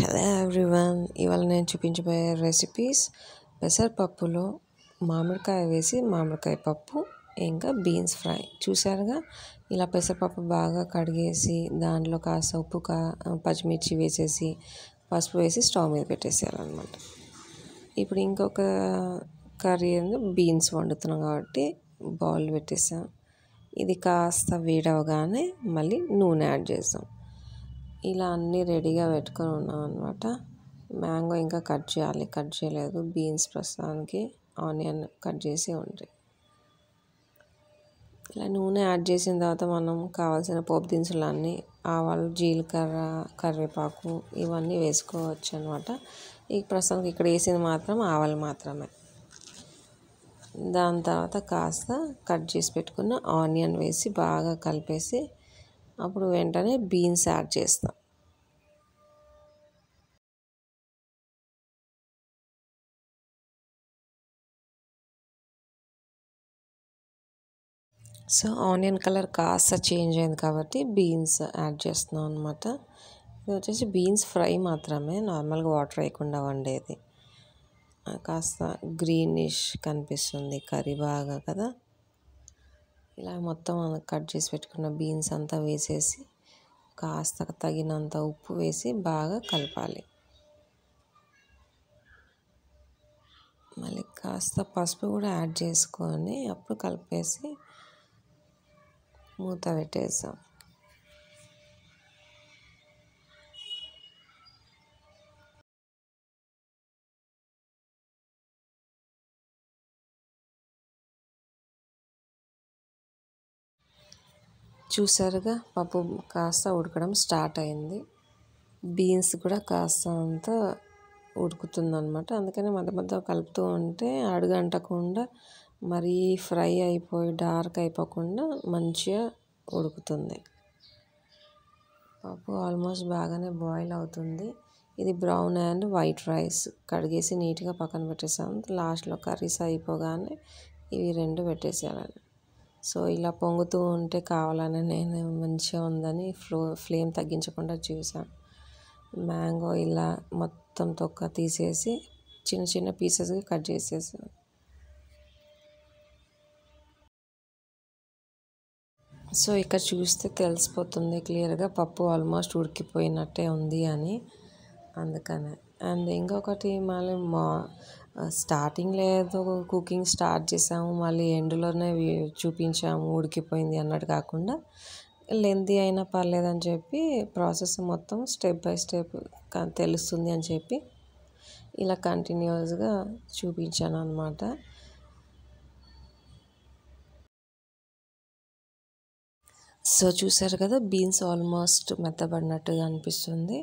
hello everyone ఇవాళ నేను చూపించబోయే రెసిపీస్ పెసరపప్పులో మామిడికాయ వేసి మామిడికాయ పప్పు ఇంకా బీన్స్ ఫ్రై చూసారుగా ఇలా పెసరపప్పు బాగా కడిగేసి దాంట్లో కాస్త ఉప్పు కా పచ్చిమిర్చి వేసేసి పసుపు వేసి స్టవ్ మీద పెట్టేసేయాలన్నమాట ఇప్పుడు ఇంకొక కర్రీ బీన్స్ వండుతున్నాం కాబట్టి బౌల్ పెట్టేసాం ఇది కాస్త వేడవగానే మళ్ళీ నూనె యాడ్ చేస్తాం ఇలా అన్నీ రెడీగా పెట్టుకొని ఉన్నాం అనమాట మ్యాంగో ఇంకా కట్ చేయాలి కట్ చేయలేదు బీన్స్ ప్రస్తుతానికి ఆనియన్ కట్ చేసి ఉండి ఇలా నూనె యాడ్ చేసిన తర్వాత మనం కావాల్సిన పోపు దినుసులు అన్నీ ఆవాలు జీలకర్ర కరివేపాకు ఇవన్నీ వేసుకోవచ్చు అనమాట ఈ ప్రస్తుతానికి ఇక్కడ వేసింది మాత్రం ఆవాలు మాత్రమే దాని తర్వాత కాస్త కట్ చేసి పెట్టుకున్న ఆనియన్ వేసి బాగా కలిపేసి అప్పుడు వెంటనే బీన్స్ యాడ్ చేస్తాం సో ఆనియన్ కలర్ కాస్త చేంజ్ అయింది కాబట్టి బీన్స్ యాడ్ చేస్తున్నాం అనమాట ఇది వచ్చేసి బీన్స్ ఫ్రై మాత్రమే నార్మల్గా వాటర్ వేయకుండా వండేది కాస్త గ్రీనిష్ కనిపిస్తుంది కర్రీ బాగా కదా ఇలా మొత్తం కట్ చేసి పెట్టుకున్న బీన్స్ అంతా వేసేసి కాస్త తగినంత ఉప్పు వేసి బాగా కలపాలి మళ్ళీ కాస్త పసుపు కూడా యాడ్ చేసుకొని అప్పుడు కలిపేసి మూత పెట్టేసాం చూసారుగా పప్పు కాస్త ఉడకడం స్టార్ట్ అయింది బీన్స్ కూడా కాస్తంత అనమాట అందుకని మధ్య మధ్య కలుపుతూ ఉంటే అడుగంటకుండా మరీ ఫ్రై అయిపోయి డార్క్ అయిపోకుండా మంచిగా ఉడుకుతుంది పప్పు ఆల్మోస్ట్ బాగానే బాయిల్ అవుతుంది ఇది బ్రౌన్ అండ్ వైట్ రైస్ కడిగేసి నీట్గా పక్కన పెట్టేసాను లాస్ట్లో కర్రీస్ అయిపోగానే ఇవి రెండు పెట్టేసేయాలని సో ఇలా పొంగుతూ ఉంటే కావాలని నేను మంచిగా ఉందని ఫ్లో ఫ్లేమ్ తగ్గించకుండా చూసాను మ్యాంగో ఇలా మొత్తం తొక్క తీసేసి చిన్న చిన్న పీసెస్గా కట్ చేసేసాను సో ఇక్కడ చూస్తే తెలిసిపోతుంది క్లియర్గా పప్పు ఆల్మోస్ట్ ఉడికిపోయినట్టే ఉంది అని అందుకనే అండ్ ఇంకొకటి మళ్ళీ మా స్టార్టింగ్ లేదు కుకింగ్ స్టార్ట్ చేసాము మళ్ళీ ఎండ్లోనే చూపించాము ఉడికిపోయింది అన్నట్టు కాకుండా లెంది అయినా పర్లేదని చెప్పి ప్రాసెస్ మొత్తం స్టెప్ బై స్టెప్ తెలుస్తుంది అని చెప్పి ఇలా కంటిన్యూస్గా చూపించాను అనమాట సో చూసారు కదా బీన్స్ ఆల్మోస్ట్ మెత్తబడినట్టుగా అనిపిస్తుంది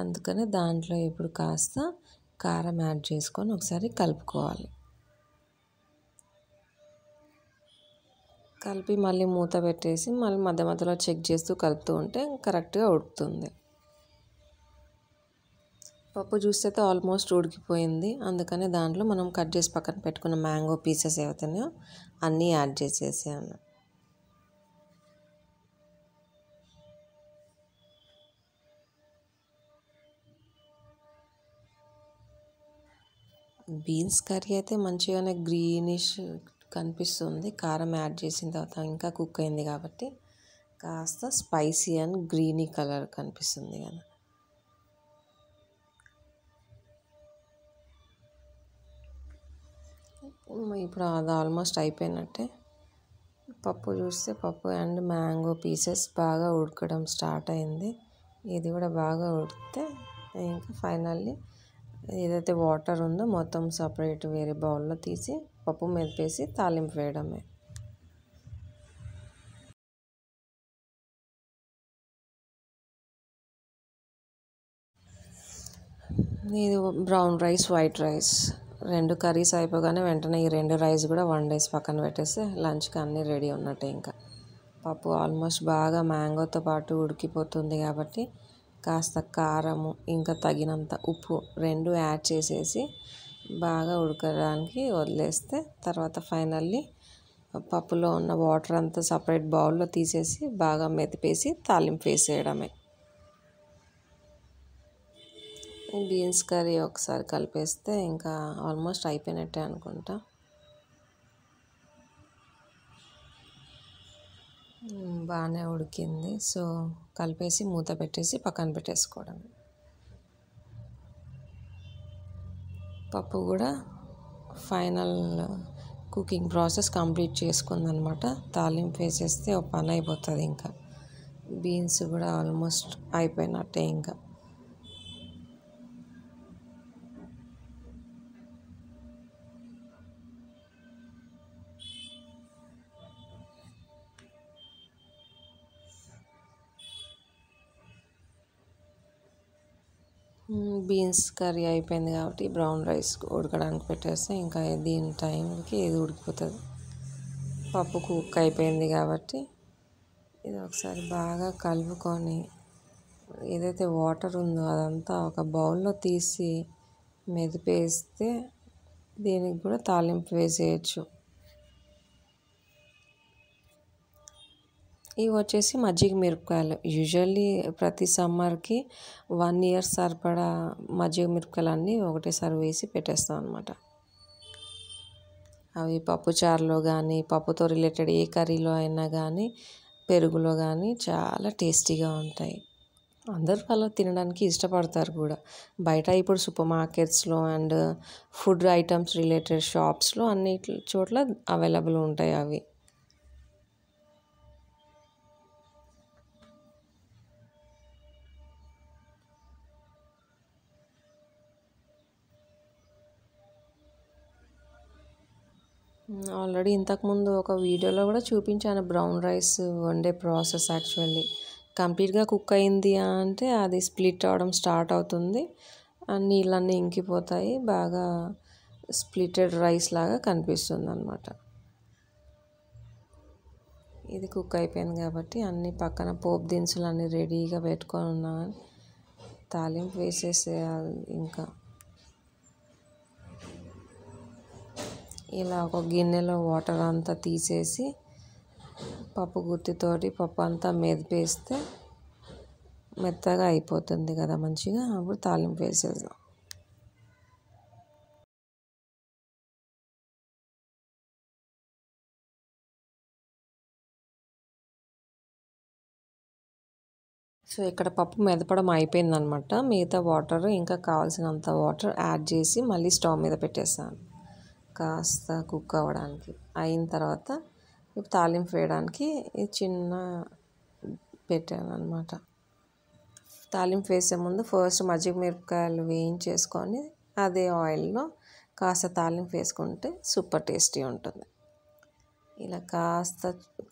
అందుకని దాంట్లో ఇప్పుడు కాస్త కారం యాడ్ చేసుకొని ఒకసారి కలుపుకోవాలి కలిపి మళ్ళీ మూత పెట్టేసి మళ్ళీ మధ్య మధ్యలో చెక్ చేస్తూ కలుపుతూ ఉంటే కరెక్ట్గా ఉడుకుతుంది పప్పు చూస్తే ఆల్మోస్ట్ ఉడికిపోయింది అందుకనే దాంట్లో మనం కట్ చేసి పక్కన పెట్టుకున్న మ్యాంగో పీసెస్ ఏవైతున్నాయో అన్నీ యాడ్ చేసేసాను బీన్స్ కర్రీ అయితే మంచిగానే గ్రీనిష్ కనిపిస్తుంది కారం యాడ్ చేసిన తర్వాత ఇంకా కుక్ అయింది కాబట్టి కాస్త స్పైసీ అండ్ గ్రీనీ కలర్ కనిపిస్తుంది కదా ఇప్పుడు అది ఆల్మోస్ట్ అయిపోయినట్టే పప్పు చూస్తే పప్పు అండ్ మ్యాంగో పీసెస్ బాగా ఉడకడం స్టార్ట్ అయింది ఇది కూడా బాగా ఉడితే ఇంకా ఫైనల్లీ ఏదైతే వాటర్ ఉందో మొత్తం సపరేట్ వేరే బౌల్లో తీసి పప్పు మెదిపేసి తాలింపు వేయడమే ఇది బ్రౌన్ రైస్ వైట్ రైస్ రెండు కర్రీస్ అయిపోగానే వెంటనే ఈ రెండు రైస్ కూడా వన్ డేస్ పక్కన పెట్టేస్తే లంచ్కి అన్నీ రెడీ ఉన్నట్టే ఇంకా పప్పు ఆల్మోస్ట్ బాగా మ్యాంగోతో పాటు ఉడికిపోతుంది కాబట్టి కాస్త కారము ఇంకా తగినంత ఉప్పు రెండు యాడ్ చేసేసి బాగా ఉడకడానికి వదిలేస్తే తర్వాత ఫైనల్లీ పప్పులో ఉన్న వాటర్ అంతా సపరేట్ బౌల్లో తీసేసి బాగా మెతిపేసి తాలింపు వేసేయడమే బీన్స్ కర్రీ ఒకసారి కలిపేస్తే ఇంకా ఆల్మోస్ట్ అయిపోయినట్టే అనుకుంటా బాగానే ఉడికింది సో కలిపేసి మూత పెట్టేసి పక్కన పెట్టేసుకోవడం పప్పు కూడా ఫైనల్ కుకింగ్ ప్రాసెస్ కంప్లీట్ చేసుకుందనమాట తాలింపు వేసేస్తే ఒక పని అయిపోతుంది ఇంకా బీన్స్ కూడా ఆల్మోస్ట్ అయిపోయినట్టే ఇంకా బీన్స్ కర్రీ అయిపోయింది కాబట్టి బ్రౌన్ రైస్ ఉడకడానికి పెట్టేస్తే ఇంకా దీని టైంకి ఇది ఉడికిపోతుంది పప్పు కుక్ అయిపోయింది కాబట్టి ఇది ఒకసారి బాగా కలుపుకొని ఏదైతే వాటర్ ఉందో అదంతా ఒక బౌల్లో తీసి మెదిపేస్తే దీనికి కూడా తాలింపు వేసేయచ్చు ఇవి వచ్చేసి మజ్జిగ మిరపకాయలు యూజువల్లీ ప్రతి సమ్మర్కి వన్ ఇయర్ సరిపడా మజ్జిగ మిరపకాయలు అన్నీ ఒకటేసారి వేసి పెట్టేస్తాం అనమాట అవి పప్పుచారులో కానీ పప్పుతో రిలేటెడ్ ఏ కర్రీలో అయినా కానీ పెరుగులో కానీ చాలా టేస్టీగా ఉంటాయి అందరూ అలా తినడానికి ఇష్టపడతారు కూడా బయట ఇప్పుడు సూపర్ మార్కెట్స్లో అండ్ ఫుడ్ ఐటమ్స్ రిలేటెడ్ షాప్స్లో అన్ని చోట్ల అవైలబుల్ ఉంటాయి అవి ఆల్రెడీ ఇంతకుముందు ఒక వీడియోలో కూడా చూపించాను బ్రౌన్ రైస్ వండే ప్రాసెస్ యాక్చువల్లీ కంప్లీట్గా కుక్ అయింది అంటే అది స్ప్లిట్ అవడం స్టార్ట్ అవుతుంది నీళ్ళన్నీ ఇంకిపోతాయి బాగా స్ప్లిటెడ్ రైస్ లాగా కనిపిస్తుంది అనమాట ఇది కుక్ అయిపోయింది కాబట్టి అన్ని పక్కన పోపు దినుసులు అన్నీ రెడీగా పెట్టుకొని ఉన్నా తాలింపు వేసేసేయాలి ఇంకా ఇలా ఒక గిన్నెలో వాటర్ అంతా తీసేసి పప్పు గుత్తితోటి పప్పు అంతా మెదిపేస్తే మెత్తగా అయిపోతుంది కదా మంచిగా అప్పుడు తాలింపు వేసేద్దాం సో ఇక్కడ పప్పు మెదపడం అయిపోయిందనమాట మిగతా వాటర్ ఇంకా కావాల్సినంత వాటర్ యాడ్ చేసి మళ్ళీ స్టవ్ మీద పెట్టేస్తాను కాస్త కుక్ అవ్వడానికి అయిన తర్వాత ఇప్పుడు తాలింపు వేయడానికి చిన్న పెట్టాను అనమాట తాలింపు వేసే ముందు ఫస్ట్ మజ్జిగ మిరపకాయలు వేయించేసుకొని అదే ఆయిల్లో కాస్త తాలింపు వేసుకుంటే సూపర్ టేస్టీ ఉంటుంది ఇలా కాస్త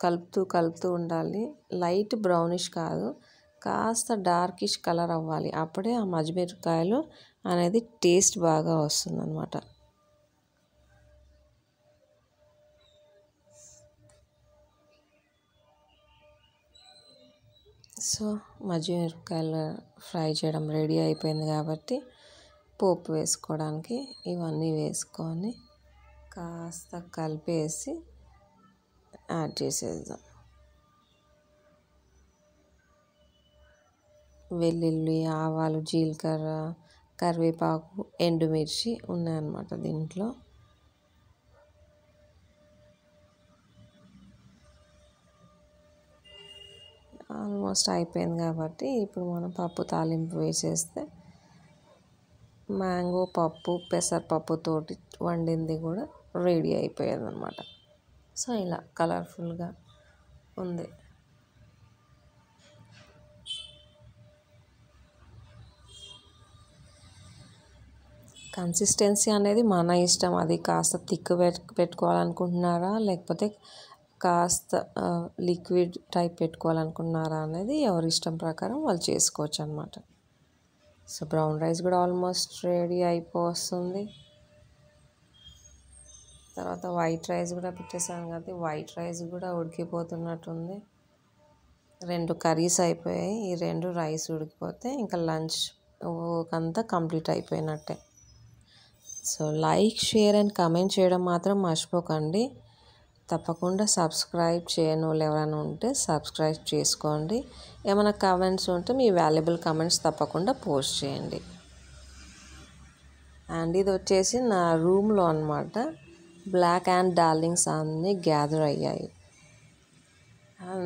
కలుపుతూ కలుపుతూ ఉండాలి లైట్ బ్రౌనిష్ కాదు కాస్త డార్కిష్ కలర్ అవ్వాలి అప్పుడే ఆ మజ్జిమిరపకాయలు అనేది టేస్ట్ బాగా వస్తుందన్నమాట సో మజ్జి మిరపకాయలు ఫ్రై చేయడం రెడీ అయిపోయింది కాబట్టి పోపు వేసుకోవడానికి ఇవన్నీ వేసుకొని కాస్త కలిపేసి యాడ్ చేసేద్దాం వెల్లుల్లి ఆవాలు జీలకర్ర కరివేపాకు ఎండుమిర్చి ఉన్నాయన్నమాట దీంట్లో ఆల్మోస్ట్ అయిపోయింది కాబట్టి ఇప్పుడు మనం పప్పు తాలింపు వేసేస్తే మ్యాంగో పప్పు పెసరపప్పుతోటి వండింది కూడా రెడీ అయిపోయేది అనమాట సో ఇలా కలర్ఫుల్గా ఉంది కన్సిస్టెన్సీ అనేది మన ఇష్టం అది కాస్త థిక్ పెట్టుకోవాలనుకుంటున్నారా లేకపోతే కాస్త లిక్విడ్ టైప్ పెట్టుకోవాలనుకున్నారా అనేది ఎవరి ఇష్టం ప్రకారం వాళ్ళు చేసుకోవచ్చు అనమాట సో బ్రౌన్ రైస్ కూడా ఆల్మోస్ట్ రెడీ అయిపోతుంది తర్వాత వైట్ రైస్ కూడా పెట్టేసాను కాబట్టి వైట్ రైస్ కూడా ఉడికిపోతున్నట్టుంది రెండు కర్రీస్ అయిపోయాయి ఈ రెండు రైస్ ఉడికిపోతే ఇంకా లంచ్ అంతా కంప్లీట్ అయిపోయినట్టే so like share and comment చేయడం మాత్రం మర్చిపోకండి తప్పకుండా సబ్స్క్రైబ్ చేయని వాళ్ళు ఎవరైనా ఉంటే సబ్స్క్రైబ్ చేసుకోండి ఏమైనా కమెంట్స్ ఉంటే మీ వాల్యుబుల్ కమెంట్స్ తప్పకుండా పోస్ట్ చేయండి అండ్ ఇది వచ్చేసి నా రూమ్లో అనమాట బ్లాక్ అండ్ డార్లింగ్స్ అన్నీ గ్యాదర్ అయ్యాయి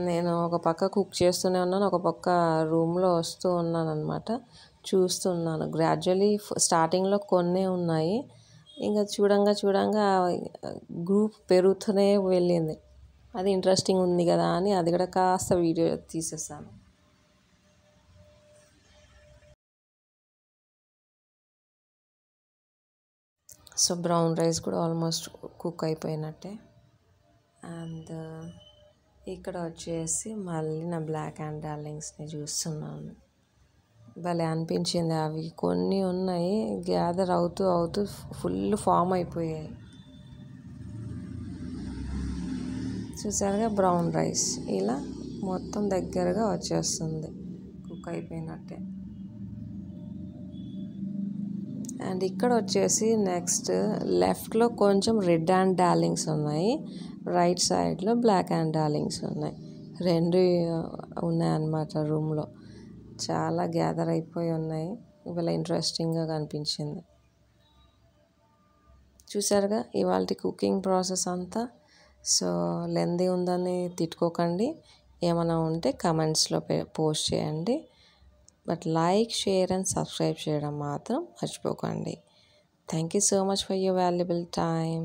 నేను ఒక పక్క కుక్ చేస్తూనే ఉన్నాను ఒక పక్క రూమ్లో వస్తూ ఉన్నాను అనమాట చూస్తున్నాను గ్రాడ్యువలీ స్టార్టింగ్లో కొన్నే ఉన్నాయి ఇంకా చూడంగా చూడంగా గ్రూప్ పెరుగుతూనే వెళ్ళింది అది ఇంట్రెస్టింగ్ ఉంది కదా అని అది కూడా కాస్త వీడియో తీసేసాను సో బ్రౌన్ రైస్ కూడా ఆల్మోస్ట్ కుక్ అయిపోయినట్టే అండ్ ఇక్కడ వచ్చేసి మళ్ళీ నా బ్లాక్ అండ్ డార్లింగ్స్ని చూస్తున్నాను భలే అనిపించింది అవి కొన్ని ఉన్నాయి గ్యాదర్ అవుతూ అవుతూ ఫుల్ ఫామ్ అయిపోయాయి చూసారుగా బ్రౌన్ రైస్ ఇలా మొత్తం దగ్గరగా వచ్చేస్తుంది కుక్ అయిపోయినట్టే అండ్ ఇక్కడ వచ్చేసి నెక్స్ట్ లెఫ్ట్లో కొంచెం రెడ్ అండ్ డార్లింగ్స్ ఉన్నాయి రైట్ సైడ్లో బ్లాక్ అండ్ డార్లింగ్స్ ఉన్నాయి రెండు ఉన్నాయన్నమాట రూమ్లో చాలా గ్యాదర్ అయిపోయి ఉన్నాయి ఇవాళ ఇంట్రెస్టింగ్గా కనిపించింది చూసారుగా ఇవాళ కుకింగ్ ప్రాసెస్ అంతా సో లెందీ ఉందని తిట్టుకోకండి ఏమైనా ఉంటే కమెంట్స్లో పోస్ట్ చేయండి but like share and subscribe చేయడం మాత్రం మర్చిపోకండి thank you so much for your valuable time